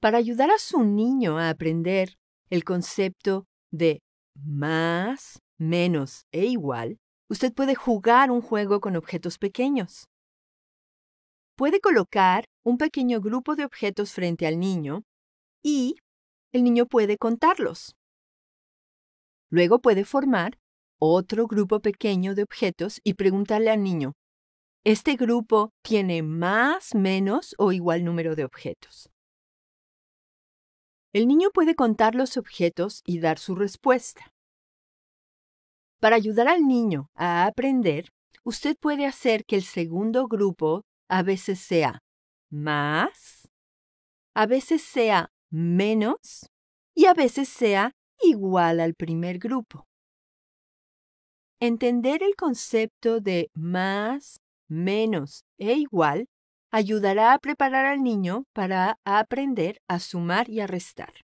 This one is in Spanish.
para ayudar a su niño a aprender el concepto de más, menos e igual, usted puede jugar un juego con objetos pequeños. Puede colocar un pequeño grupo de objetos frente al niño y el niño puede contarlos. Luego puede formar otro grupo pequeño de objetos y preguntarle al niño, ¿este grupo tiene más, menos o igual número de objetos? El niño puede contar los objetos y dar su respuesta. Para ayudar al niño a aprender, usted puede hacer que el segundo grupo a veces sea más, a veces sea menos y a veces sea igual al primer grupo. Entender el concepto de más, menos e igual ayudará a preparar al niño para aprender a sumar y a restar.